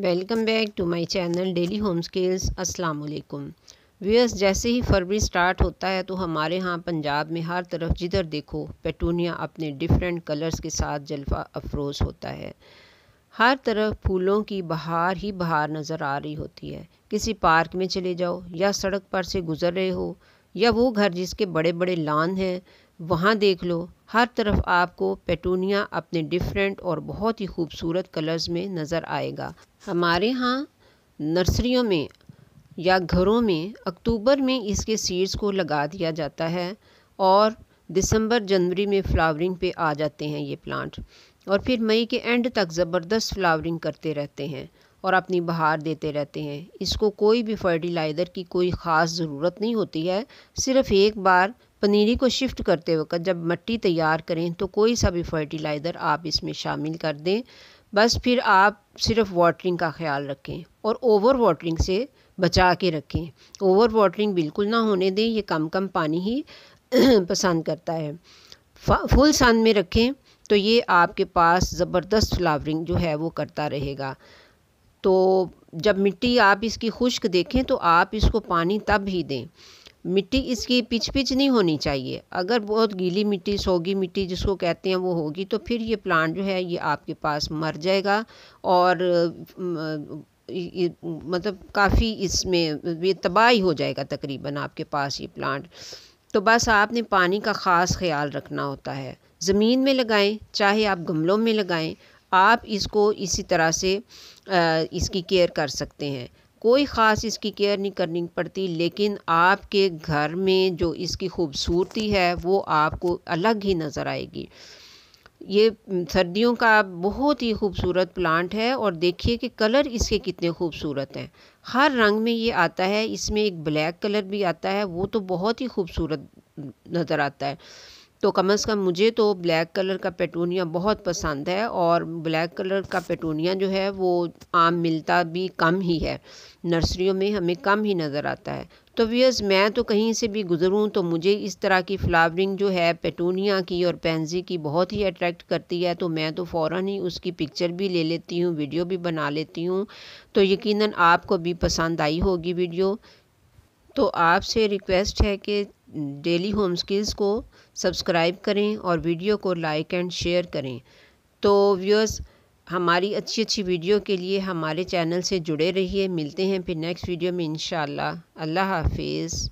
welcome back to my channel daily home skills अस्सलाम वालेकुम viewers जैसे ही फरवरी स्टार्ट होता है तो हमारे यहाँ पंजाब में हर तरफ जिधर देखो पेटूनिया अपने डिफरेंट कलर्स के साथ जलवा अफरोज़ होता है हर तरफ फूलों की बहार ही बहार नज़र आ रही होती है किसी पार्क में चले जाओ या सड़क पर से गुज़र रहे हो या वो घर जिसके बड़े बड़े लान हैं वहाँ देख लो हर तरफ आपको पेटूनिया अपने डिफरेंट और बहुत ही खूबसूरत कलर्स में नज़र आएगा हमारे यहाँ नर्सरियों में या घरों में अक्टूबर में इसके सीड्स को लगा दिया जाता है और दिसंबर जनवरी में फ्लावरिंग पे आ जाते हैं ये प्लांट और फिर मई के एंड तक ज़बरदस्त फ्लावरिंग करते रहते हैं और अपनी बहार देते रहते हैं इसको कोई भी फर्टिलाइज़र की कोई ख़ास ज़रूरत नहीं होती है सिर्फ़ एक बार पनीरी को शिफ्ट करते वक्त जब मट्टी तैयार करें तो कोई सा भी फर्टिलाइज़र आप इसमें शामिल कर दें बस फिर आप सिर्फ वाटरिंग का ख्याल रखें और ओवर वाटरिंग से बचा के रखें ओवर वाटरिंग बिल्कुल ना होने दें ये कम कम पानी ही पसंद करता है फुल सन में रखें तो ये आपके पास ज़बरदस्त फ्लावरिंग जो है वो करता रहेगा तो जब मिट्टी आप इसकी खुश्क देखें तो आप इसको पानी तब ही दें मिट्टी इसकी पिच पिच नहीं होनी चाहिए अगर बहुत गीली मिट्टी सोगी मिट्टी जिसको कहते हैं वो होगी तो फिर ये प्लांट जो है ये आपके पास मर जाएगा और मतलब काफ़ी इसमें ये तबाही हो जाएगा तकरीबन आपके पास ये प्लांट तो बस आपने पानी का ख़ास ख्याल रखना होता है ज़मीन में लगाएं चाहे आप गमलों में लगाएं आप इसको इसी तरह से इसकी केयर कर सकते हैं कोई ख़ास इसकी केयर नहीं करनी पड़ती लेकिन आपके घर में जो इसकी खूबसूरती है वो आपको अलग ही नज़र आएगी ये सर्दियों का बहुत ही खूबसूरत प्लांट है और देखिए कि कलर इसके कितने खूबसूरत हैं हर रंग में ये आता है इसमें एक ब्लैक कलर भी आता है वो तो बहुत ही खूबसूरत नज़र आता है तो कम से कम मुझे तो ब्लैक कलर का पेटूनिया बहुत पसंद है और ब्लैक कलर का पेटूनिया जो है वो आम मिलता भी कम ही है नर्सरियों में हमें कम ही नज़र आता है तो व्यर्स मैं तो कहीं से भी गुजरूं तो मुझे इस तरह की फ्लावरिंग जो है पेटूनिया की और पेंजी की बहुत ही अट्रैक्ट करती है तो मैं तो फ़ौर ही उसकी पिक्चर भी ले लेती हूँ वीडियो भी बना लेती हूँ तो यकीन आपको भी पसंद आई होगी वीडियो तो आपसे रिक्वेस्ट है कि डेली होम स्किल्स को सब्सक्राइब करें और वीडियो को लाइक एंड शेयर करें तो व्यूअर्स हमारी अच्छी अच्छी वीडियो के लिए हमारे चैनल से जुड़े रहिए मिलते हैं फिर नेक्स्ट वीडियो में इन अल्लाह हाफिज़